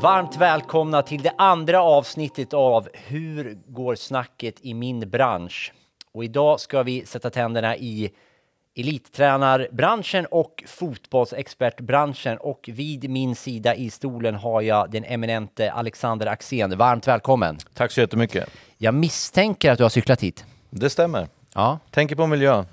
Varmt välkomna till det andra avsnittet av Hur går snacket i min bransch? Och idag ska vi sätta tänderna i elittränarbranschen och fotbollsexpertbranschen. Och vid min sida i stolen har jag den eminente Alexander Axén. Varmt välkommen! Tack så jättemycket! Jag misstänker att du har cyklat hit. Det stämmer. Ja. Tänker på miljön.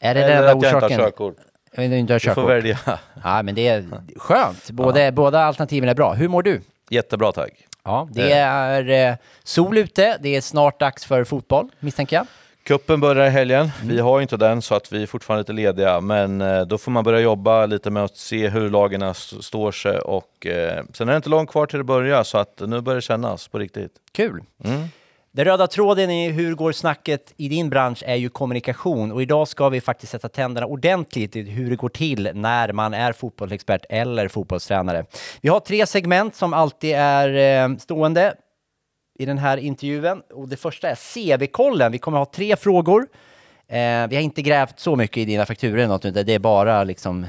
Är det Eller den enda orsaken? Jag vet inte, jag Du får välja. Ja, men det är skönt. Både, Båda alternativen är bra. Hur mår du? Jättebra tack. Ja, det är eh, sol ute. Det är snart dags för fotboll, misstänker jag. Kuppen börjar i helgen. Mm. Vi har ju inte den så att vi är fortfarande lite lediga. Men eh, då får man börja jobba lite med att se hur lagen står sig. Och, eh, sen är det inte långt kvar till det börjar så att nu börjar det kännas på riktigt. Kul. Mm. Den röda tråden i Hur går snacket i din bransch är ju kommunikation och idag ska vi faktiskt sätta tänderna ordentligt i hur det går till när man är fotbollsexpert eller fotbollstränare. Vi har tre segment som alltid är eh, stående i den här intervjun och det första är CV-kollen. Vi kommer ha tre frågor. Eh, vi har inte grävt så mycket i dina fakturor något, det är bara liksom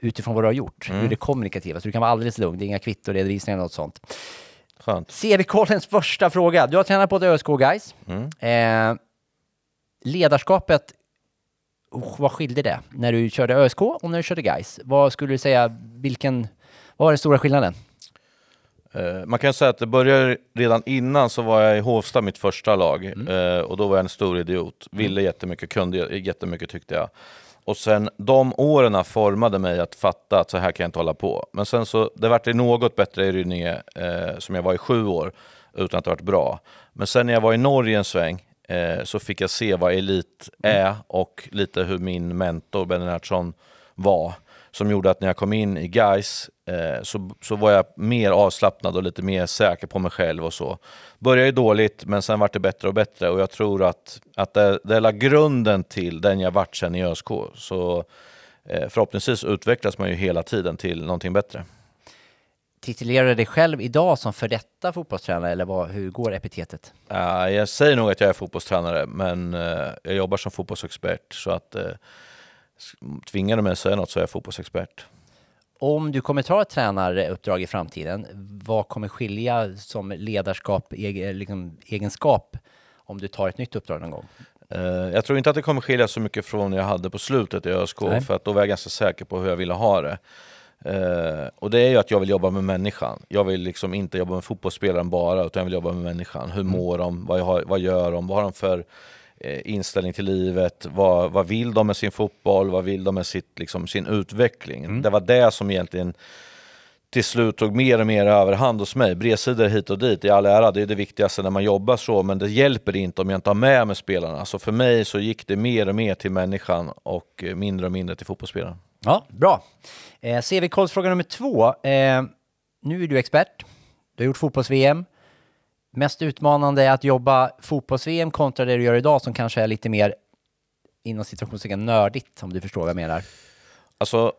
utifrån vad du har gjort, mm. hur det kommunikativa. Så du kan vara alldeles lugn, det är inga kvittoredovisningar eller något sånt. Skönt. CV-kollens första fråga. Du har tränat på ett ÖSK, guys. Mm. Eh, ledarskapet, oh, vad skilde det när du körde ÖSK och när du körde guys? Vad skulle du säga, vilken, vad var den stora skillnaden? Eh, man kan säga att det började redan innan så var jag i Hovsta, mitt första lag, mm. eh, och då var jag en stor idiot. Mm. Ville jättemycket, kunde jättemycket tyckte jag. Och sen de åren formade mig att fatta att så här kan jag inte hålla på. Men sen så, det vart något bättre i Rynninge eh, som jag var i sju år utan att det varit bra. Men sen när jag var i Norge en sväng eh, så fick jag se vad elit mm. är och lite hur min mentor Benny Nertsson var. Som gjorde att när jag kom in i Geis Eh, så, så var jag mer avslappnad och lite mer säker på mig själv och så. Började dåligt, men sen vart det bättre och bättre och jag tror att, att det, det la grunden till den jag vart sen i ÖSK. Så eh, förhoppningsvis utvecklas man ju hela tiden till någonting bättre. Titulerar du dig själv idag som för detta fotbollstränare eller vad, hur går epitetet? Uh, jag säger nog att jag är fotbollstränare, men uh, jag jobbar som fotbollsexpert så att uh, tvingar du mig att säga något så är jag fotbollsexpert om du kommer ta ett tränaruppdrag i framtiden, vad kommer skilja som ledarskap, eh, liksom, egenskap om du tar ett nytt uppdrag någon gång? Eh, jag tror inte att det kommer skilja så mycket från det jag hade på slutet i ÖSK, Nej. för att då var jag ganska säker på hur jag ville ha det. Eh, och det är ju att jag vill jobba med människan. Jag vill liksom inte jobba med fotbollsspelaren bara, utan jag vill jobba med människan. Hur mm. mår de? Vad, har, vad gör de? Vad har de för Eh, inställning till livet, vad, vad vill de med sin fotboll, vad vill de med sitt, liksom, sin utveckling? Mm. Det var det som egentligen till slut tog mer och mer överhand hos mig. Bredsidor hit och dit i all ära, det är det viktigaste när man jobbar så, men det hjälper inte om jag inte har med mig spelarna. Så för mig så gick det mer och mer till människan och eh, mindre och mindre till fotbollsspelaren. Ja, bra. Eh, CV-kollsfråga nummer två. Eh, nu är du expert. Du har gjort fotbolls-VM mest utmanande är att jobba fotbolls-VM kontra det du gör idag som kanske är lite mer inom situationstecken nördigt om du förstår vad jag menar? Alltså,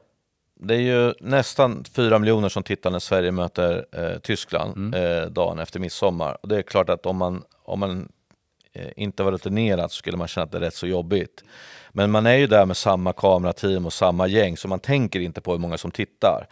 det är ju nästan fyra miljoner som tittar när Sverige möter eh, Tyskland mm. eh, dagen efter midsommar. Och det är klart att om man, om man eh, inte var rutinerad så skulle man känna att det är rätt så jobbigt. Men man är ju där med samma kamerateam och samma gäng så man tänker inte på hur många som tittar.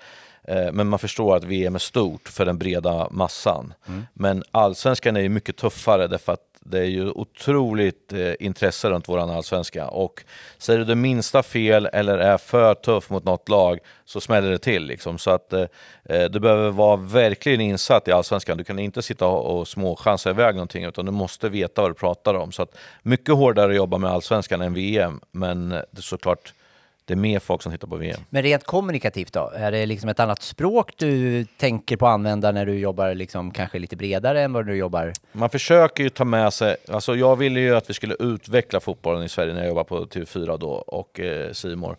Eh, men man förstår att VM är stort för den breda massan. Mm. Men allsvenskan är ju mycket tuffare därför att det är ju otroligt eh, intresse runt våran allsvenska och säger du det minsta fel eller är för tuff mot något lag så smäller det till liksom. Så att eh, eh du behöver vara verkligen insatt i allsvenskan. Du kan inte sitta och småchansa iväg någonting utan du måste veta vad du pratar om. Så att mycket hårdare att jobba med allsvenskan än VM, men det är såklart det är mer folk som tittar på VM. Men rent kommunikativt då? Är det liksom ett annat språk du tänker på att använda när du jobbar liksom kanske lite bredare än vad du jobbar? Man försöker ju ta med sig, alltså jag ville ju att vi skulle utveckla fotbollen i Sverige när jag jobbade på TV4 då och eh, Simor. Eh,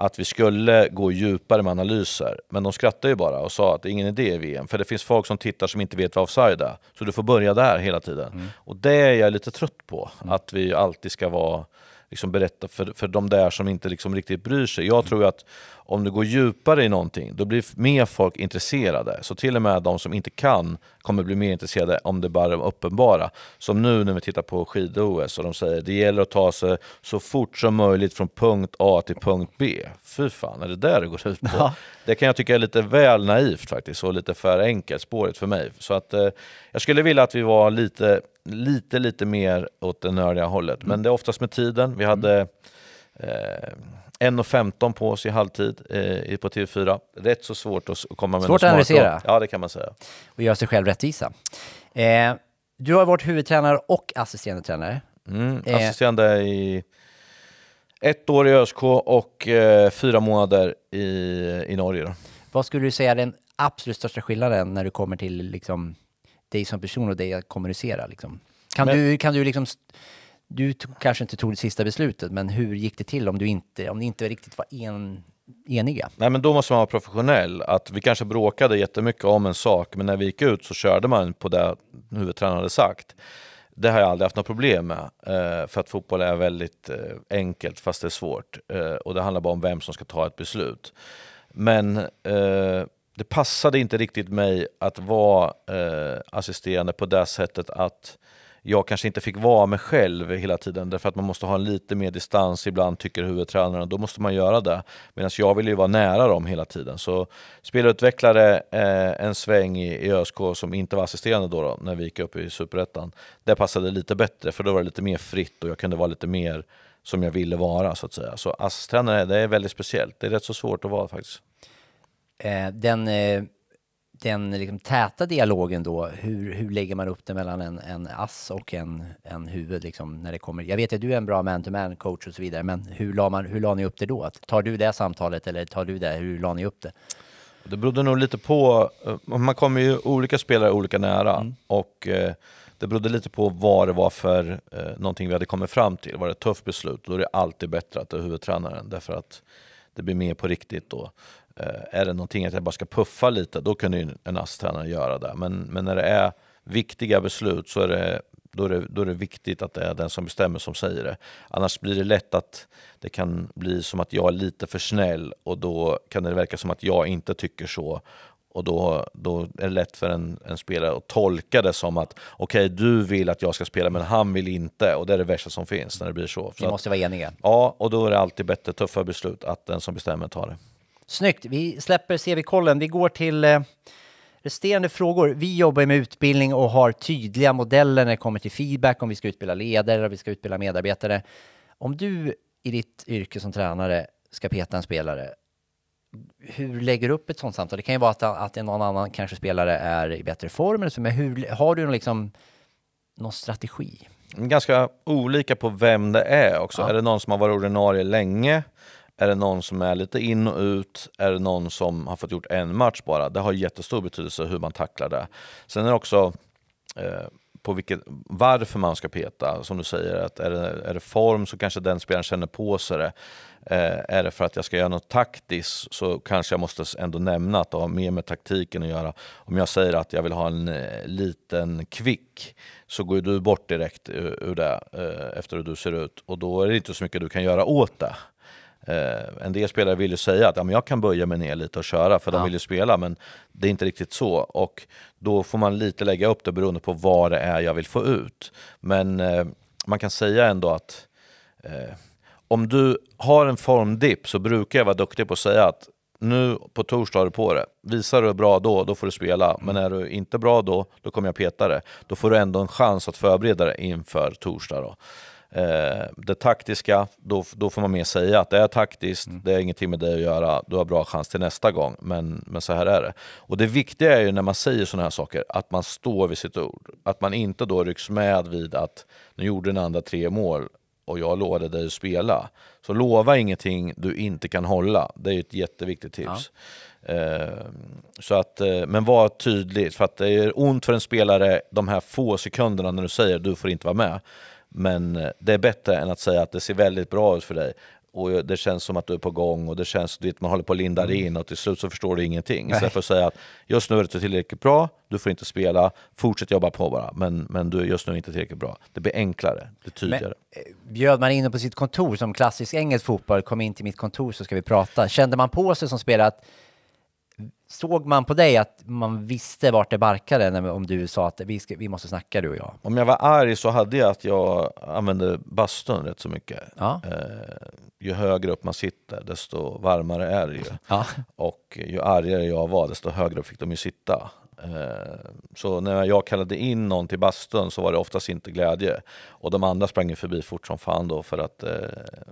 att vi skulle gå djupare med analyser. Men de skrattade ju bara och sa att det är ingen idé i VM, för det finns folk som tittar som inte vet vad offside är. Så du får börja där hela tiden. Mm. Och det är jag lite trött på, mm. att vi alltid ska vara liksom berätta för, för de där som inte liksom riktigt bryr sig. Jag tror att om du går djupare i någonting, då blir mer folk intresserade. Så till och med de som inte kan kommer bli mer intresserade om det bara är uppenbara. Som nu när vi tittar på skid-OS och de säger det gäller att ta sig så fort som möjligt från punkt A till punkt B. Fy fan, är det där det går ut på? Ja. Det kan jag tycka är lite väl naivt faktiskt och lite för enkelspårigt för mig. Så att eh, jag skulle vilja att vi var lite, lite, lite mer åt det nördiga hållet. Mm. Men det är oftast med tiden. Vi hade eh, 1.15 på oss i halvtid eh, på TV4. Rätt så svårt att komma med Svårt att analysera. Ja, det kan man säga. Och göra sig själv rättvisa. Eh, du har varit huvudtränare och assisterande tränare. Mm, eh, assisterande eh. i ett år i ÖSK och eh, fyra månader i, i Norge. Då. Vad skulle du säga är den absolut största skillnaden när du kommer till liksom, dig som person och dig att kommunicera? Liksom? Kan, Men, du, kan du liksom du kanske inte tog det sista beslutet, men hur gick det till om, du inte, om ni inte riktigt var en, eniga? Nej, men då måste man vara professionell. Att vi kanske bråkade jättemycket om en sak, men när vi gick ut så körde man på det huvudtränaren hade sagt. Det har jag aldrig haft några problem med, eh, för att fotboll är väldigt eh, enkelt fast det är svårt. Eh, och det handlar bara om vem som ska ta ett beslut. Men det passade inte riktigt mig att vara assisterande på det sättet att jag kanske inte fick vara mig själv hela tiden därför att man måste ha lite mer distans ibland tycker huvudtränaren och då måste man göra det. Medan jag vill ju vara nära dem hela tiden. Så spelutvecklare eh, en sväng i, i ÖSK som inte var assisterande då, då när vi gick upp i Superettan. Det passade lite bättre för då var det lite mer fritt och jag kunde vara lite mer som jag ville vara så att säga. Så assistenttränare det är väldigt speciellt. Det är rätt så svårt att vara faktiskt. Eh, den eh den liksom täta dialogen då, hur, hur lägger man upp det mellan en, en ass och en, en huvud? Liksom, när det kommer? Jag vet att du är en bra man-to-man coach och så vidare, men hur la, man, hur la ni upp det då? Tar du det samtalet eller tar du det? Hur la ni upp det? Det berodde nog lite på, eh, man kommer ju olika spelare olika nära mm. och eh, det berodde lite på vad det var för eh, någonting vi hade kommit fram till. Var det ett tufft beslut, då är det alltid bättre att det är huvudtränaren därför att det blir mer på riktigt då. Eh, är det någonting att jag bara ska puffa lite, då kan ju en ASS-tränare göra det. Men, men när det är viktiga beslut så är det då är, det, då är det viktigt att det är den som bestämmer som säger det. Annars blir det lätt att det kan bli som att jag är lite för snäll och då kan det verka som att jag inte tycker så. Och då, då är det lätt för en, en spelare att tolka det som att okej, okay, du vill att jag ska spela men han vill inte och det är det värsta som finns när det blir så. Vi måste vara eniga. Ja, och då är det alltid bättre, tuffa beslut, att den som bestämmer tar det. Snyggt. Vi släpper CV-kollen. Vi går till eh, resterande frågor. Vi jobbar med utbildning och har tydliga modeller när det kommer till feedback, om vi ska utbilda ledare, och vi ska utbilda medarbetare. Om du i ditt yrke som tränare ska peta en spelare, hur lägger du upp ett sånt samtal? Det kan ju vara att, att någon annan kanske spelare är i bättre form, eller så, men hur, har du någon, liksom, någon strategi? Ganska olika på vem det är också. Ja. Är det någon som har varit ordinarie länge? Är det någon som är lite in och ut? Är det någon som har fått gjort en match bara? Det har jättestor betydelse hur man tacklar det. Sen är det också eh, på vilket, varför man ska peta. Som du säger, att är, det, är det form så kanske den spelaren känner på sig det. Eh, är det för att jag ska göra något taktiskt så kanske jag måste ändå nämna att det har mer med taktiken att göra. Om jag säger att jag vill ha en eh, liten kvick så går du bort direkt ur, eh, ur det eh, efter hur du ser ut och då är det inte så mycket du kan göra åt det. Eh, en del spelare vill ju säga att ja, men jag kan böja mig ner lite och köra för ja. de vill ju spela men det är inte riktigt så. Och då får man lite lägga upp det beroende på vad det är jag vill få ut. Men eh, man kan säga ändå att eh, om du har en formdipp så brukar jag vara duktig på att säga att nu på torsdag har du på det. Visar du bra då, då får du spela. Mm. Men är du inte bra då, då kommer jag peta det. Då får du ändå en chans att förbereda dig inför torsdag. Då. Eh, det taktiska, då, då får man mer säga att det är taktiskt, mm. det är ingenting med dig att göra, du har bra chans till nästa gång, men, men så här är det. Och det viktiga är ju när man säger sådana här saker, att man står vid sitt ord. Att man inte då rycks med vid att nu gjorde den andra tre mål och jag lovade dig att spela. Så lova ingenting du inte kan hålla. Det är ett jätteviktigt tips. Ja. Eh, så att, eh, men var tydlig, för att det är ont för en spelare de här få sekunderna när du säger du får inte vara med. Men eh, det är bättre än att säga att det ser väldigt bra ut för dig och det känns som att du är på gång och det känns att man håller på att linda dig mm. in och till slut så förstår du ingenting. Istället för att säga att just nu är du inte tillräckligt bra, du får inte spela, fortsätt jobba på bara, men, men du är just nu inte tillräckligt bra. Det blir enklare, det blir tydligare. Men, eh, bjöd man in på sitt kontor som klassisk engelsk fotboll, kom in till mitt kontor så ska vi prata. Kände man på sig som spelare att Såg man på dig att man visste vart det barkade när, om du sa att vi, ska, vi måste snacka du och jag? Om jag var arg så hade jag att jag använde bastun rätt så mycket. Ja. Eh, ju högre upp man sitter desto varmare är det ju. Ja. Och ju argare jag var desto högre upp fick de ju sitta. Eh, så när jag kallade in någon till bastun så var det oftast inte glädje. Och de andra sprang förbi fort som fan då för att, eh,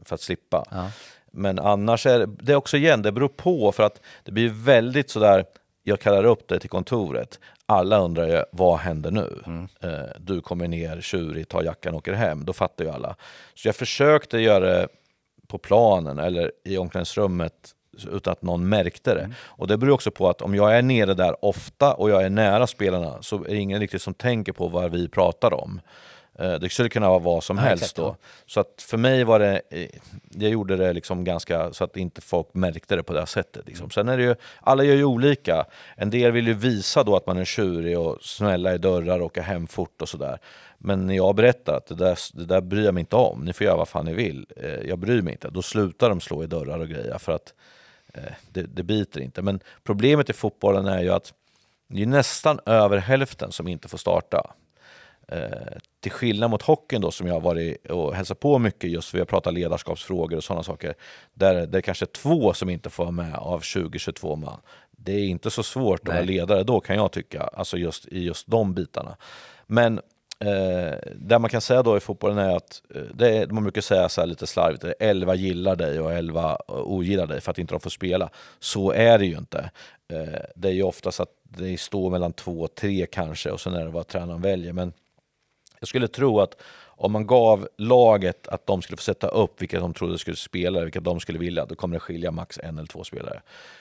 för att slippa. Ja. Men annars är det också igen, det beror på för att det blir väldigt sådär, jag kallar upp dig till kontoret. Alla undrar ju, vad händer nu? Mm. Eh, du kommer ner tjurig, tar jackan och åker hem. Då fattar ju alla. Så jag försökte göra det på planen eller i omklädningsrummet utan att någon märkte det. Mm. Och det beror också på att om jag är nere där ofta och jag är nära spelarna så är det ingen riktigt som tänker på vad vi pratar om. Eh, det skulle kunna vara vad som ja, helst exakt, då. Ja. Så att för mig var det, eh, jag gjorde det liksom ganska så att inte folk märkte det på det sättet. Liksom. Mm. Sen är det ju, alla gör ju olika. En del vill ju visa då att man är tjurig och snälla i dörrar och åka hem fort och sådär. Men när jag berättar att det där, det där bryr jag mig inte om, ni får göra vad fan ni vill, eh, jag bryr mig inte. Då slutar de slå i dörrar och grejer för att det, det biter inte. Men problemet i fotbollen är ju att det är nästan över hälften som inte får starta. Eh, till skillnad mot hockeyn då, som jag har varit och hälsat på mycket just för vi har pratat ledarskapsfrågor och sådana saker. Där, det är kanske är två som inte får vara med av 20-22 man. Det är inte så svårt Nej. att vara ledare då kan jag tycka, alltså just i just de bitarna. Men eh, det man kan säga då i fotbollen är att, eh, det är, man brukar säga så lite slarvigt, 11 eh, gillar dig och 11 eh, ogillar dig för att inte de får spela. Så är det ju inte. Eh, det är ju oftast att det står mellan två och tre kanske och sen är det vad tränaren väljer. Men jag skulle tro att om man gav laget att de skulle få sätta upp vilka de trodde skulle spela, vilka de skulle vilja, då kommer det skilja max en eller två spelare.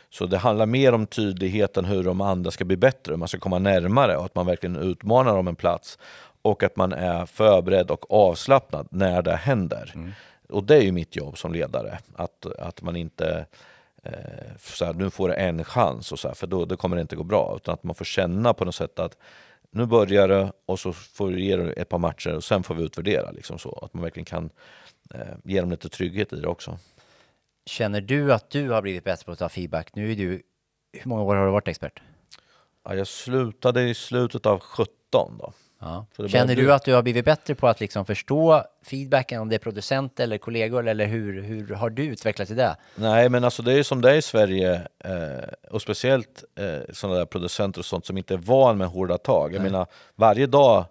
Så det handlar mer om tydligheten hur de andra ska bli bättre, hur man ska komma närmare och att man verkligen utmanar dem en plats och att man är förberedd och avslappnad när det händer. Mm. Och det är ju mitt jobb som ledare, att, att man inte eh, så här, nu får du en chans, och så här, för då, då kommer det inte gå bra. Utan att man får känna på något sätt att nu börjar det och så får du ge det ett par matcher och sen får vi utvärdera. Liksom så, att man verkligen kan eh, ge dem lite trygghet i det också. Känner du att du har blivit bättre på att ta feedback? Nu är du, hur många år har du varit expert? Ja, jag slutade i slutet av 17 då. Ja. Känner du att du har blivit bättre på att liksom förstå feedbacken, om det är producenter eller kollegor, eller hur, hur har du utvecklats i det? Nej, men alltså det är som det är i Sverige, eh, och speciellt eh, sådana där producenter och sånt som inte är van med hårda tag. Jag Nej. menar, varje dag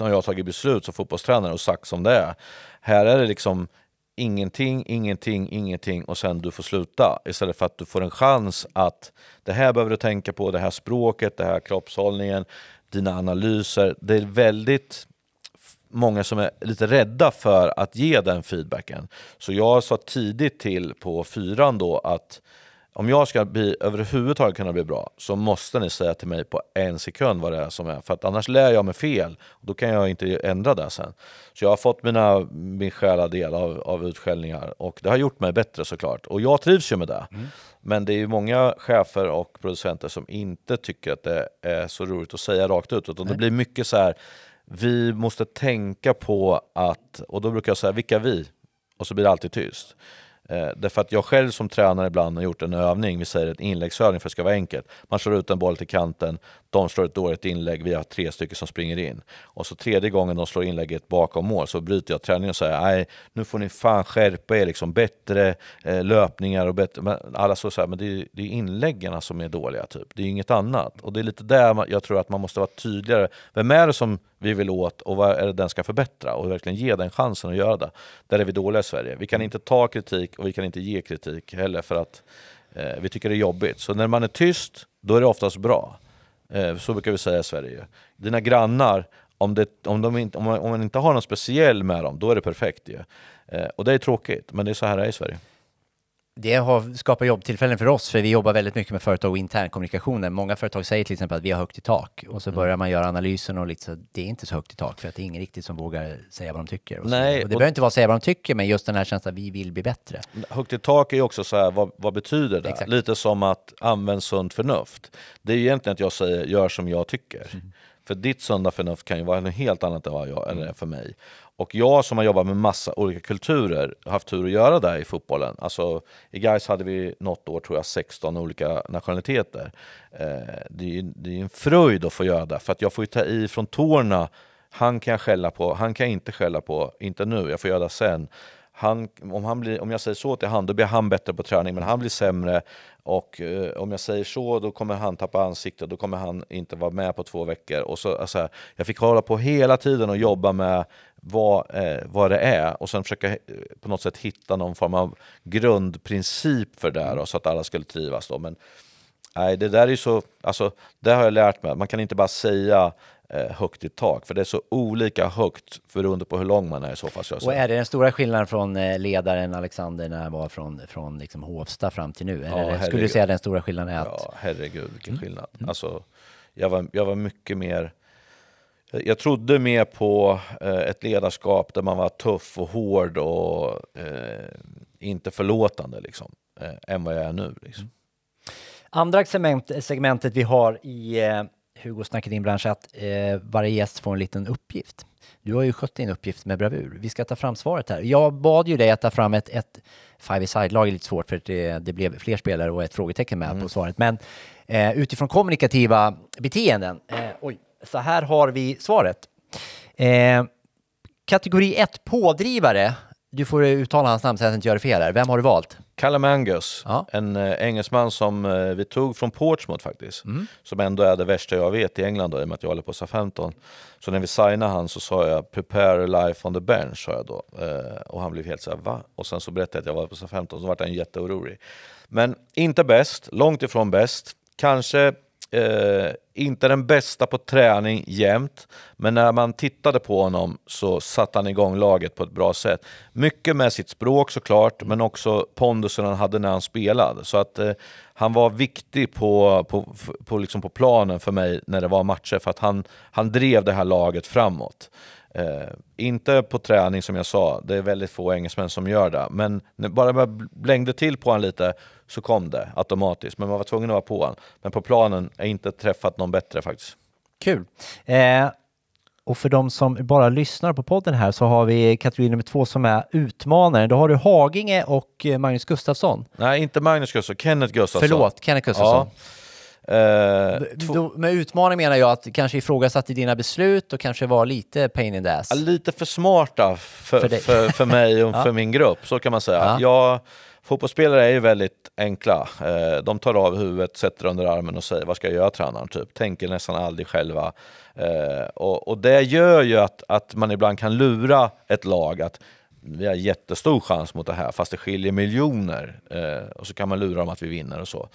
har jag tagit beslut som fotbollstränare och sagt som det är, här är det liksom ingenting, ingenting, ingenting och sen du får sluta istället för att du får en chans att det här behöver du tänka på, det här språket, det här kroppshållningen, dina analyser. Det är väldigt många som är lite rädda för att ge den feedbacken. Så jag sa tidigt till på fyran då att om jag ska bli, överhuvudtaget kunna bli bra så måste ni säga till mig på en sekund vad det är som är. För att annars lär jag mig fel och då kan jag inte ändra det sen. Så jag har fått mina, min skäla del av, av utskällningar och det har gjort mig bättre såklart. Och jag trivs ju med det. Mm. Men det är ju många chefer och producenter som inte tycker att det är så roligt att säga rakt ut. Utan Nej. det blir mycket så här, vi måste tänka på att, och då brukar jag säga vilka vi? Och så blir det alltid tyst. Eh, därför att jag själv som tränare ibland har gjort en övning, vi säger en inläggsövning för att det ska vara enkelt. Man slår ut en boll till kanten, de slår ett dåligt inlägg, vi har tre stycken som springer in. Och så tredje gången de slår inlägget bakom mål så bryter jag träningen och säger nej, nu får ni fan skärpa er, liksom, bättre eh, löpningar och bättre... Men alla så, så här, men det är, det är inläggen som är dåliga, typ. det är inget annat. Och det är lite där jag tror att man måste vara tydligare. Vem är det som vi vill åt och vad är det den ska förbättra och verkligen ge den chansen att göra det. Där är vi dåliga i Sverige. Vi kan mm. inte ta kritik och vi kan inte ge kritik heller för att eh, vi tycker det är jobbigt. Så när man är tyst, då är det oftast bra. Eh, så brukar vi säga i Sverige. Dina grannar, om, det, om, de inte, om, man, om man inte har något speciell med dem, då är det perfekt ju. Eh, och det är tråkigt, men det är så här det är i Sverige det har skapat jobbtillfällen för oss, för vi jobbar väldigt mycket med företag och internkommunikationen. Många företag säger till exempel att vi har högt i tak och så mm. börjar man göra analysen och lite så, det är inte så högt i tak för att det är ingen riktigt som vågar säga vad de tycker. Och Nej, och det och behöver inte vara att säga vad de tycker, men just den här känslan att vi vill bli bättre. Högt i tak är också så här, vad, vad betyder det? Exakt. Lite som att använd sunt förnuft. Det är egentligen att jag säger gör som jag tycker. Mm. För ditt sunda förnuft kan ju vara något helt annat än vad jag, mm. för mig. Och jag som har jobbat med massa olika kulturer har haft tur att göra det i fotbollen. Alltså, I Gais hade vi något år tror jag 16 olika nationaliteter. Eh, det, är, det är en fröjd att få göra det, för att jag får ju ta i från tårna han kan jag skälla på, han kan jag inte skälla på, inte nu, jag får göra det sen han, om, han blir, om jag säger så till han, då blir han bättre på träning, men han blir sämre. Och eh, om jag säger så, då kommer han tappa ansiktet, då kommer han inte vara med på två veckor. Och så, alltså, jag fick hålla på hela tiden och jobba med vad, eh, vad det är och sen försöka eh, på något sätt hitta någon form av grundprincip för det här, då, så att alla skulle trivas. Då. Men, Nej, det där är så, alltså, det har jag lärt mig. Man kan inte bara säga Eh, högt i tak, för det är så olika högt beroende på hur lång man är i så fall. Så och är det den stora skillnaden från eh, ledaren Alexander när han var från, från liksom Hovsta fram till nu? Eller ja, skulle du säga den stora skillnaden är att... Ja, herregud vilken mm. skillnad. Mm. Alltså, jag, var, jag var mycket mer... Jag trodde mer på eh, ett ledarskap där man var tuff och hård och eh, inte förlåtande liksom, eh, än vad jag är nu. Liksom. Mm. Andra segment, segmentet vi har i Hugo snackar din bransch att eh, varje gäst får en liten uppgift. Du har ju skött din uppgift med bravur. Vi ska ta fram svaret här. Jag bad ju dig att ta fram ett, ett five side lag är lite svårt för det, det blev fler spelare och ett frågetecken med mm. på svaret. Men eh, utifrån kommunikativa beteenden, eh, oj, så här har vi svaret. Eh, kategori 1, pådrivare. Du får uttala hans namn så att jag inte gör det fel här. Vem har du valt? Callum Angus, ja. en eh, engelsman som eh, vi tog från Portsmouth faktiskt, mm. som ändå är det värsta jag vet i England då, i och med att jag håller på SA-15. Så när vi signade han så sa jag “prepare life on the bench” jag då. Eh, och han blev helt såhär “va?” Och sen så berättade jag att jag var på SA-15, så vart han jätteorolig. Men inte bäst, långt ifrån bäst. Kanske eh, inte den bästa på träning jämt, men när man tittade på honom så satte han igång laget på ett bra sätt. Mycket med sitt språk såklart, men också pondusen han hade när han spelade. Så att eh, han var viktig på, på, på, liksom på planen för mig när det var matcher, för att han, han drev det här laget framåt. Eh, inte på träning som jag sa, det är väldigt få engelsmän som gör det. Men bara man blängde till på honom lite så kom det automatiskt. Men man var tvungen att vara på honom. Men på planen har jag inte träffat någon bättre faktiskt. Kul! Eh... Och för de som bara lyssnar på podden här så har vi kategori nummer två som är utmanaren. Då har du Haginge och eh, Magnus Gustafsson. Nej, inte Magnus Gustafsson, Kenneth Gustafsson. Förlåt, Kenneth Gustafsson. Ja. Uh, då, med utmaning menar jag att kanske ifrågasatte dina beslut och kanske var lite pain in the ass. Lite för smarta för, för, för, för, mig och ja. för min grupp, så kan man säga. Ja. Jag, fotbollsspelare är ju väldigt enkla. Eh, de tar av huvudet, sätter under armen och säger vad ska jag göra tränaren? Typ. Tänker nästan aldrig själva. Eh, och, och det gör ju att, att man ibland kan lura ett lag att vi har jättestor chans mot det här fast det skiljer miljoner. Och så kan man lura dem att vi vinner och så.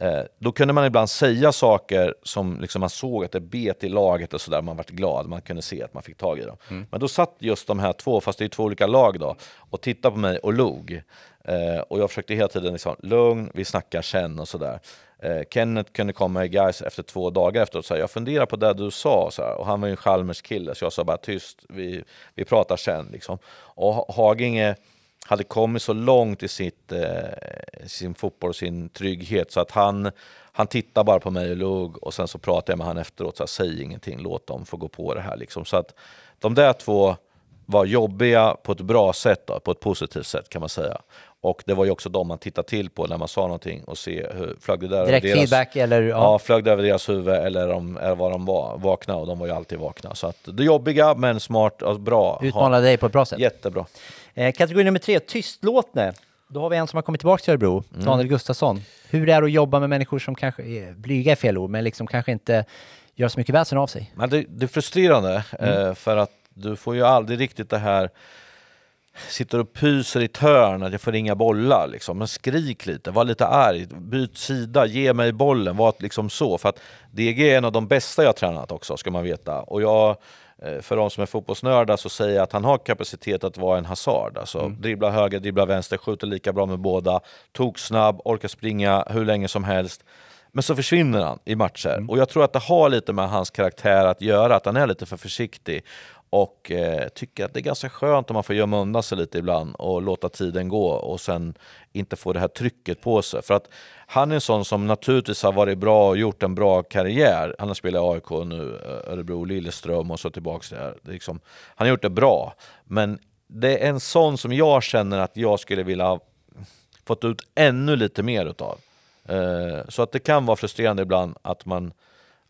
Eh, då kunde man ibland säga saker som liksom man såg att det bet i laget och sådär. Man vart glad, man kunde se att man fick tag i dem. Mm. Men då satt just de här två, fast det är två olika lag då, och tittade på mig och log. Eh, och jag försökte hela tiden liksom, lugn, vi snackar sen och sådär. Eh, Kenneth kunde komma i guys efter två dagar efteråt och säga, jag funderar på det du sa. Så här. Och han var ju en Chalmers kille, så jag sa bara tyst, vi, vi pratar sen. Liksom. Och Haginge hade kommit så långt i sitt, eh, sin fotboll och sin trygghet så att han, han tittade bara på mig och log och sen så pratade jag med honom efteråt, så här, säg ingenting, låt dem få gå på det här. Liksom. Så att de där två var jobbiga på ett bra sätt, då, på ett positivt sätt kan man säga. Och det var ju också de man tittade till på när man sa någonting och se hur flög det där Direkt deras, feedback eller? Ja. ja, flög det över deras huvud eller, om, eller vad de var, vakna och de var ju alltid vakna. Så att det jobbiga men smart och bra. Utmanade dig på ett bra sätt. Jättebra. Eh, kategori nummer tre, tystlåtne. Då har vi en som har kommit tillbaka till Örebro, mm. Daniel Gustafsson. Hur det är att jobba med människor som kanske, är, blyga är fel ord, men liksom kanske inte gör så mycket väsen av sig. Men det, det är frustrerande mm. eh, för att du får ju aldrig riktigt det här sitter och pyser i törn att jag får inga bollar. Liksom. Men skrik lite, var lite arg, byt sida, ge mig bollen. Var liksom så. För att DG är en av de bästa jag tränat också, ska man veta. Och jag, eh, för de som är fotbollsnördar så säger jag att han har kapacitet att vara en hasard. Alltså, mm. Dribbla höger, dribbla vänster, skjuter lika bra med båda, tok snabb, orkar springa hur länge som helst. Men så försvinner han i matcher. Mm. Och jag tror att det har lite med hans karaktär att göra, att han är lite för försiktig och eh, tycker att det är ganska skönt om man får gömma undan sig lite ibland och låta tiden gå och sen inte få det här trycket på sig. För att han är en sån som naturligtvis har varit bra och gjort en bra karriär. Han har spelat i AIK nu, eh, Örebro, Lilleström och så tillbaks där. Liksom, han har gjort det bra, men det är en sån som jag känner att jag skulle vilja ha fått ut ännu lite mer utav. Eh, så att det kan vara frustrerande ibland att man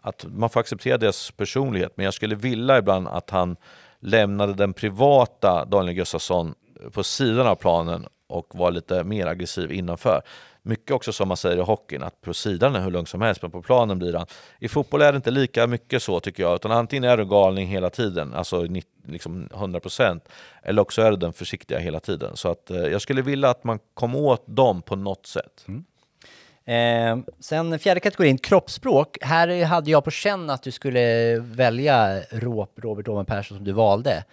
att man får acceptera deras personlighet, men jag skulle vilja ibland att han lämnade den privata Daniel Gustafsson på sidan av planen och var lite mer aggressiv innanför. Mycket också som man säger i hockeyn, att på sidan är hur lugn som helst, men på planen blir han... I fotboll är det inte lika mycket så tycker jag, utan antingen är du galning hela tiden, alltså liksom 100%, eller också är du den försiktiga hela tiden. Så att, eh, jag skulle vilja att man kom åt dem på något sätt. Mm. Eh, sen fjärde kategorin, kroppsspråk. Här hade jag på känn att du skulle välja Robert Owen Persson som du valde.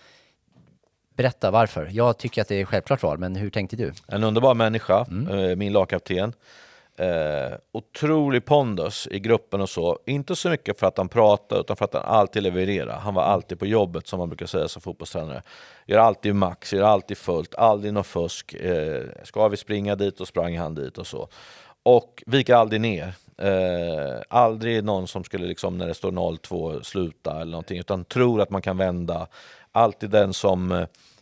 Berätta varför. Jag tycker att det är självklart val, men hur tänkte du? En underbar människa, mm. Eh, min lagkapten. Eh, otrolig pondus i gruppen och så. Inte så mycket för att han pratar utan för att han alltid levererar. Han var alltid på jobbet som man brukar säga som fotbollstränare. Gör alltid max, gör alltid fullt, aldrig något fusk. Eh, ska vi springa dit och sprang han dit och så och viker aldrig ner. Eh, aldrig någon som skulle, liksom, när det står 0-2, sluta eller någonting, utan tror att man kan vända. Alltid den som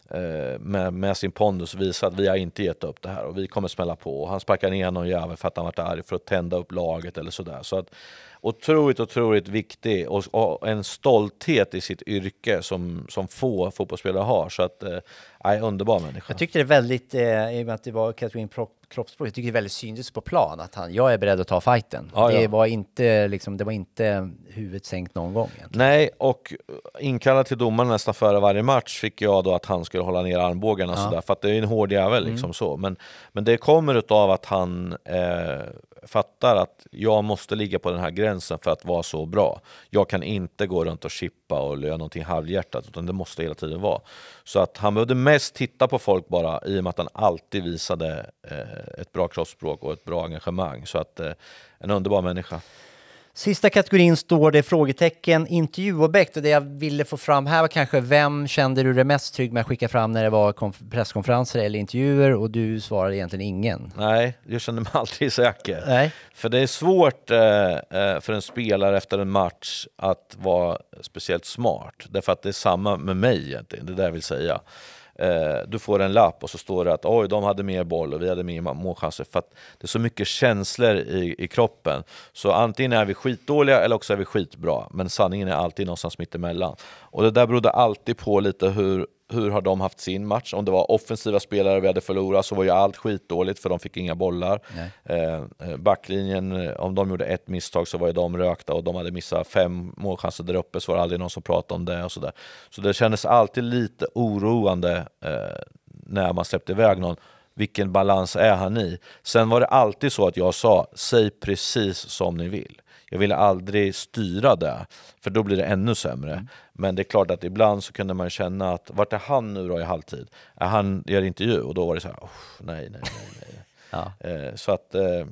eh, med, med, sin pondus visar att vi har inte gett upp det här och vi kommer smälla på. Och han sparkar ner någon jävel för att han varit arg för att tända upp laget eller sådär. Så att, otroligt, otroligt viktig och, och, en stolthet i sitt yrke som, som få fotbollsspelare har. Så att, eh, underbar människa. Jag tyckte det väldigt, eh, i och med att det var kategorin kroppsspråk, jag tycker det väldigt syntes på plan att han, jag är beredd att ta fighten. Ja, det, ja. Var inte, liksom, det var inte huvudet sänkt någon gång. Egentligen. Nej, och inkallad till domaren nästan före varje match fick jag då att han skulle hålla ner armbågarna ja. sådär, för att det är en hård jävel liksom mm. så. Men, men det kommer av att han eh, fattar att jag måste ligga på den här gränsen för att vara så bra. Jag kan inte gå runt och chippa och göra någonting halvhjärtat, utan det måste hela tiden vara. Så att han behövde mest titta på folk bara, i och med att han alltid visade eh, ett bra kroppsspråk och ett bra engagemang. Så att eh, en underbar människa. Sista kategorin står det frågetecken intervjuobjekt och det jag ville få fram här var kanske vem kände du dig mest trygg med att skicka fram när det var presskonferenser eller intervjuer och du svarade egentligen ingen. Nej, jag kände mig aldrig säker. Nej. För det är svårt eh, eh, för en spelare efter en match att vara speciellt smart därför att det är samma med mig egentligen, det är det jag vill säga. Eh, du får en lapp och så står det att oj, de hade mer boll och vi hade mer målchanser. För att det är så mycket känslor i, i kroppen. Så antingen är vi skitdåliga eller också är vi skitbra. Men sanningen är alltid någonstans mittemellan. Och det där berodde alltid på lite hur hur har de haft sin match? Om det var offensiva spelare vi hade förlorat så var ju allt skitdåligt för de fick inga bollar. Eh, eh, backlinjen, eh, om de gjorde ett misstag så var ju de rökta och de hade missat fem målchanser där uppe så var det aldrig någon som pratade om det och sådär. Så det kändes alltid lite oroande eh, när man släppte iväg någon. Vilken balans är han i? Sen var det alltid så att jag sa, säg precis som ni vill. Jag ville aldrig styra det, för då blir det ännu sämre. Mm. Men det är klart att ibland så kunde man känna att, vart är han nu då i halvtid? Är han gör intervju? Och då var det så här, oh, nej, nej, nej. nej. ja. Eh, så att, eh,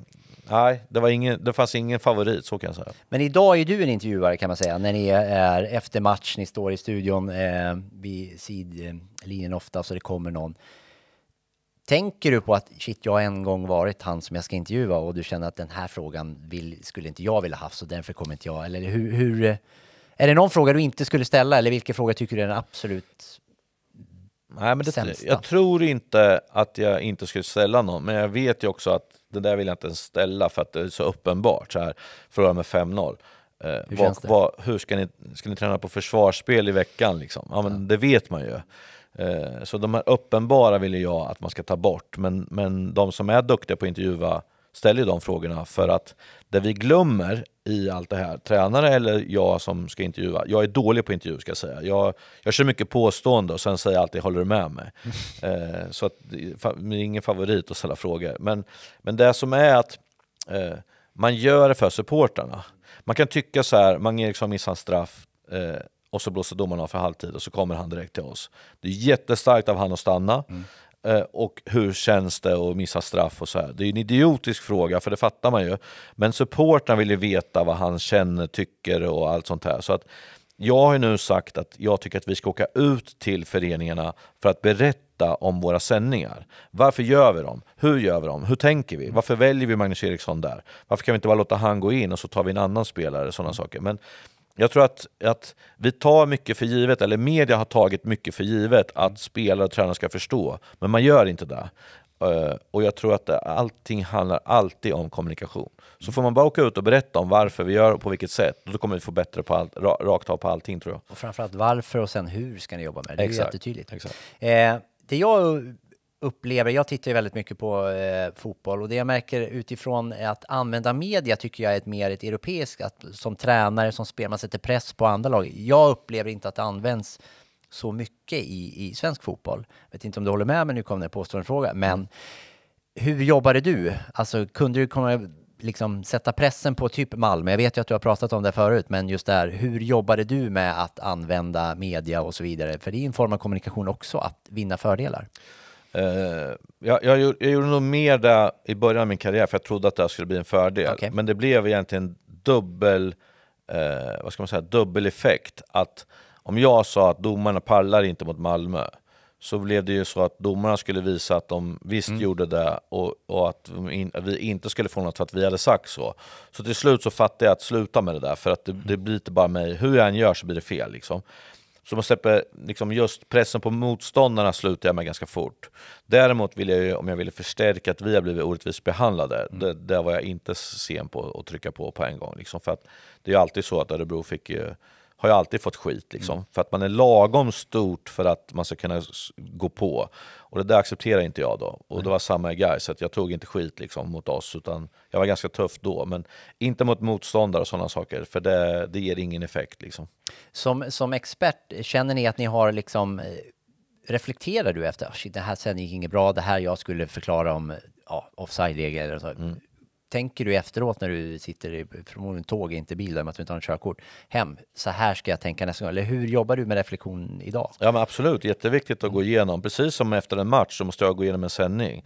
nej, det, var ingen, det fanns ingen favorit, så kan jag säga. Men idag är du en intervjuare kan man säga, när ni är efter match, ni står i studion eh, vid sidlinjen ofta, så det kommer någon. Tänker du på att shit, jag har en gång varit han som jag ska intervjua och du känner att den här frågan vill, skulle inte jag vilja haft så därför kommer inte jag. Eller hur, hur, är det någon fråga du inte skulle ställa eller vilken fråga tycker du är den absolut Nej, men det, sämsta? Jag tror inte att jag inte skulle ställa någon, men jag vet ju också att det där vill jag inte ens ställa för att det är så uppenbart. Så här, förlora med 5-0. Eh, hur, vad, vad, hur ska, ni, ska ni träna på försvarsspel i veckan? Liksom? Ja, men ja. Det vet man ju. Eh, så de här uppenbara vill jag att man ska ta bort, men, men de som är duktiga på att intervjua ställer de frågorna för att det vi glömmer i allt det här, tränare eller jag som ska intervjua, jag är dålig på intervju ska jag säga. Jag, jag kör mycket påstående och sen säger jag alltid “håller du med mig?” eh, Så att, det är ingen favorit att ställa frågor. Men, men det som är att eh, man gör det för supporterna. Man kan tycka så här, Mange Eriksson missar en straff, och så blåser domarna av för halvtid och så kommer han direkt till oss. Det är jättestarkt av han att stanna. Mm. Eh, och hur känns det att missa straff och så här. Det är en idiotisk fråga, för det fattar man ju. Men supportrarna vill ju veta vad han känner, tycker och allt sånt här. Så att jag har ju nu sagt att jag tycker att vi ska åka ut till föreningarna för att berätta om våra sändningar. Varför gör vi dem? Hur gör vi dem? Hur tänker vi? Varför väljer vi Magnus Eriksson där? Varför kan vi inte bara låta han gå in och så tar vi en annan spelare? Sådana saker. Men jag tror att, att vi tar mycket för givet, eller media har tagit mycket för givet att mm. spelare och tränare ska förstå, men man gör inte det. Eh, och jag tror att allting handlar alltid om kommunikation. Så får man bara åka ut och berätta om varför vi gör och på vilket sätt, då kommer vi få bättre på allt, rakt av på allting tror jag. Och framförallt varför och sen hur ska ni jobba med det? Det är Exakt. jättetydligt. Exakt. Eh, det jag upplever, jag tittar ju väldigt mycket på eh, fotboll och det jag märker utifrån att använda media tycker jag är ett mer ett europeiskt, att som tränare, som spelare, man sätter press på andra lag. Jag upplever inte att det används så mycket i, i svensk fotboll. Jag vet inte om du håller med, mig nu kom det en påstående fråga. Men hur jobbade du? Alltså, kunde du komma, liksom, sätta pressen på typ Malmö? Jag vet ju att du har pratat om det förut, men just där, hur jobbade du med att använda media och så vidare? För det är en form av kommunikation också, att vinna fördelar. Eh, jag, jag, jag gjorde nog mer det i början av min karriär för jag trodde att det skulle bli en fördel. Okay. Men det blev egentligen dubbel, eh, vad ska man säga, dubbel effekt. Att om jag sa att domarna pallar inte mot Malmö, så blev det ju så att domarna skulle visa att de visst mm. gjorde det och, och att, vi inte skulle få något för att vi hade sagt så. Så till slut så fattade jag att sluta med det där, för att det, det blir inte bara mig. Hur jag än gör så blir det fel. Liksom. Så man släpper liksom just pressen på motståndarna slutar jag med ganska fort. Däremot vill jag ju, om jag ville förstärka att vi har blivit orättvist behandlade, mm. det, där var jag inte sen på att trycka på på en gång. Liksom. För att det är ju alltid så att Örebro fick ju har ju alltid fått skit liksom, mm. för att man är lagom stort för att man ska kunna gå på. Och det där accepterar inte jag då. Och mm. det var samma grej så att jag tog inte skit liksom, mot oss, utan jag var ganska tuff då. Men inte mot motståndare och sådana saker, för det, det ger ingen effekt. Liksom. Som, som expert, känner ni att ni har liksom eh, reflekterar du efter, ah, shit, det här sen gick inget bra, det här jag skulle förklara om eh, ja, offside-regler. Mm tänker du efteråt när du sitter i förmodligen tåg, inte bil, med att du inte har något körkort, hem, så här ska jag tänka nästa gång? Eller hur jobbar du med reflektion idag? Ja, men absolut, jätteviktigt att gå igenom. Precis som efter en match så måste jag gå igenom en sändning.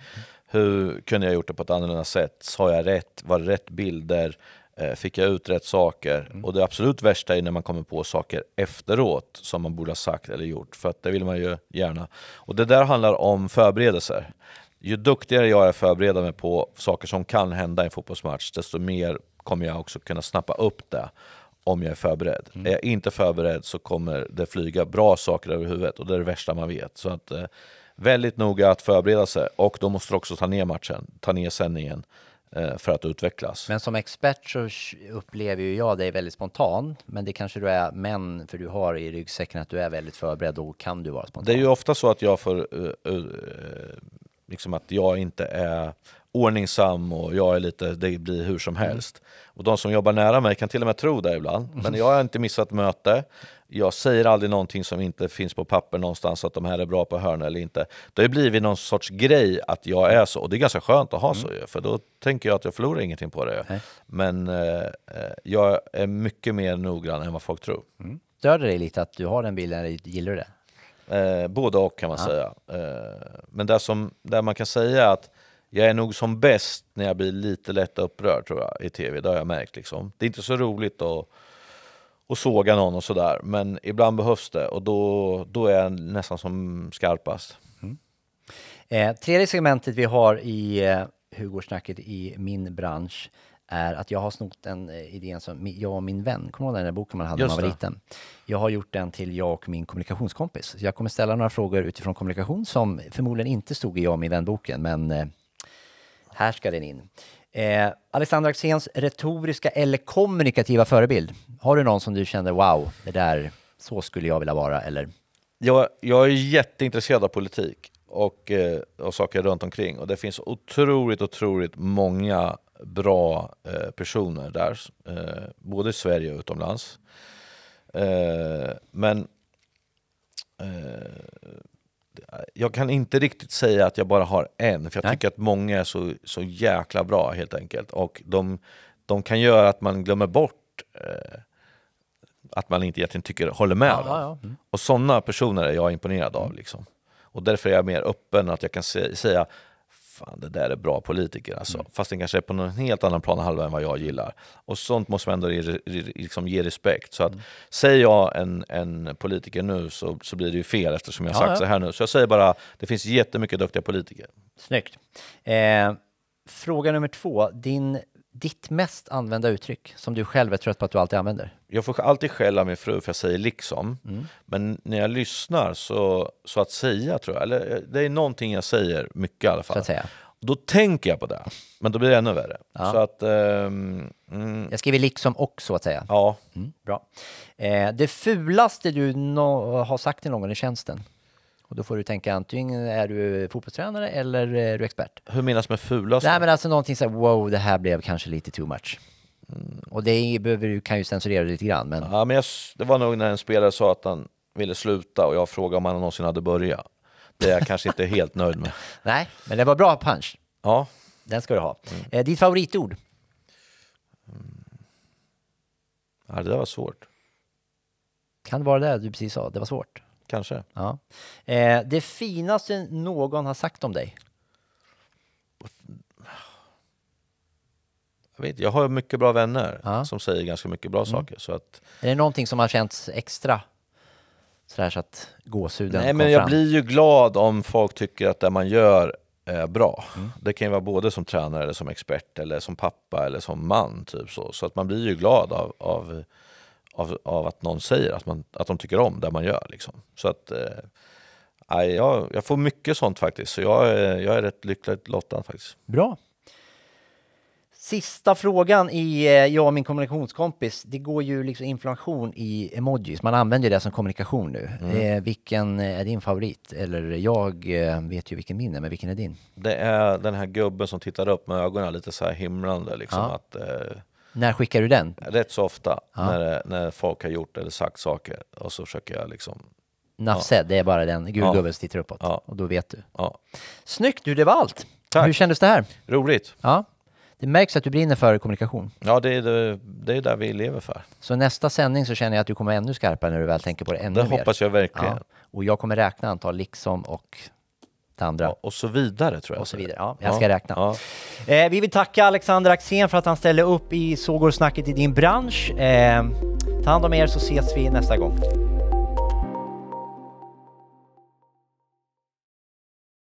Hur kunde jag gjort det på ett annorlunda sätt? Sa jag rätt? Var det rätt bilder? Eh, fick jag ut rätt saker? Mm. Och det absolut värsta är när man kommer på saker efteråt som man borde ha sagt eller gjort, för att det vill man ju gärna. Och det där handlar om förberedelser ju duktigare jag är förbereda mig på saker som kan hända i en fotbollsmatch, desto mer kommer jag också kunna snappa upp det om jag är förberedd. Mm. Är jag inte förberedd så kommer det flyga bra saker över huvudet och det är det värsta man vet. Så att, eh, väldigt noga att förbereda sig och då måste du också ta ner matchen, ta ner sändningen eh, för att utvecklas. Men som expert så upplever ju jag dig väldigt spontan, men det kanske du är, men för du har i ryggsäcken att du är väldigt förberedd och kan du vara spontan. Det är ju ofta så att jag får uh, uh, liksom att jag inte är ordningsam och jag är lite, det blir hur som mm. helst. Och de som jobbar nära mig kan till och med tro det ibland. Mm. Men jag har inte missat möte. Jag säger aldrig någonting som inte finns på papper någonstans, att de här är bra på hörn eller inte. Det har blivit någon sorts grej att jag är så. Och det är ganska skönt att ha mm. så för då tänker jag att jag förlorar ingenting på det. Nej. Men eh, eh, jag är mycket mer noggrann än vad folk tror. Mm. Stör det dig lite att du har den bilden, eller gillar du det? Eh, både och kan man ja. säga. Eh, men där, som, där man kan säga att jag är nog som bäst när jag blir lite lätt upprörd tror jag i tv. Det har jag märkt. Liksom. Det är inte så roligt att, att såga någon och sådär. Men ibland behövs det och då, då är jag nästan som skarpast. Mm. Eh, tredje segmentet vi har i eh, Hugosnacket i min bransch är att jag har snott en eh, idén som jag och min vän, kommer du ihåg den där boken man hade när man var liten? Jag har gjort den till jag och min kommunikationskompis. jag kommer ställa några frågor utifrån kommunikation som förmodligen inte stod i jag och min vän-boken, men eh, här ska den in. Eh, Alexander Axéns retoriska eller kommunikativa förebild. Har du någon som du känner, wow, det där, så skulle jag vilja vara, eller? Jag, jag är jätteintresserad av politik och, och eh, saker runt omkring. Och det finns otroligt, otroligt många bra eh, personer där, eh, både i Sverige och utomlands. Eh, men eh, jag kan inte riktigt säga att jag bara har en, för jag Nej. tycker att många är så, så jäkla bra helt enkelt. Och de, de kan göra att man glömmer bort eh, att man inte egentligen tycker, håller med ja, ja. Mm. Och sådana personer är jag imponerad av. Mm. Liksom. Och därför är jag mer öppen, att jag kan se, säga fan det där är bra politiker alltså. Mm. Fast den kanske är på någon helt annan planhalva än vad jag gillar. Och sånt måste man ändå ge, liksom ge respekt. Så att mm. säger jag en, en politiker nu så, så blir det ju fel eftersom jag ja, sagt ja. så här nu. Så jag säger bara, det finns jättemycket duktiga politiker. Snyggt. Eh, fråga nummer två, din ditt mest använda uttryck som du själv är trött på att du alltid använder? Jag får alltid skälla min fru för jag säger liksom. Mm. Men när jag lyssnar så, så att säga tror jag, eller eh, det är någonting jag säger mycket i alla fall. Så att säga. Då tänker jag på det, men då blir det ännu värre. Ja. Så att, um, mm. Jag skriver liksom och så att säga. Ja. Mm, bra. Eh, det fulaste du no har sagt till någon i tjänsten? Och då får du tänka antingen är du fotbollstränare eller eh, är du expert. Hur menas med fulast? Nej men alltså någonting såhär, wow det här blev kanske lite too much. Mm. Och det behöver, du kan ju censurera lite grann. Men... Ja, men jag, det var nog när en spelare sa att han ville sluta och jag frågade om han någonsin hade börjat. Det är jag kanske inte helt nöjd med. Nej, men det var bra punch. Ja. Den ska du ha. Mm. Eh, ditt favoritord? Mm. Ja, det där var svårt. Kan det vara det du precis sa? Det var svårt. Kanske. Ja. Eh, det finaste någon har sagt om dig? Jag, vet, jag har mycket bra vänner ja. som säger ganska mycket bra mm. saker. Så att... Är det någonting som har känts extra? Sådär så att gåshuden Nej, men jag fram. blir ju glad om folk tycker att det man gör är bra. Mm. Det kan ju vara både som tränare, eller som expert, eller som pappa eller som man. Typ så. så att man blir ju glad av, av av, av att någon säger att, man, att de tycker om det man gör. Liksom. Så att, eh, jag, jag får mycket sånt faktiskt, så jag, eh, jag är rätt lyckligt lottad faktiskt. Bra. Sista frågan i eh, jag och min kommunikationskompis. Det går ju liksom inflation i emojis. Man använder det som kommunikation nu. Mm. Eh, vilken eh, är din favorit? Eller jag vet ju vilken min är, men vilken är din? Det är den här gubben som tittar upp med ögonen lite så här himlande. Liksom, ja. att, eh, när skickar du den? Rätt så ofta ja. när, när folk har gjort eller sagt saker och så försöker jag liksom Nafse, ja. det är bara den gul som tittar uppåt och då vet du. Ja. Snyggt du, det var allt. Tack. Hur kändes det här? Roligt. Ja. Det märks att du brinner för kommunikation. Ja, det är det, det är där vi lever för. Så nästa sändning så känner jag att du kommer ännu skarpare när du väl tänker på det ännu det mer. Det hoppas jag verkligen. Ja. Och jag kommer räkna antal liksom och det andra. och så vidare tror jag. Och så vidare, ja. Jag ska räkna. Ja. Eh, vi vill tacka Alexander Axén för att han ställde upp i Så går snacket i din bransch. Eh, ta hand om er så ses vi nästa gång.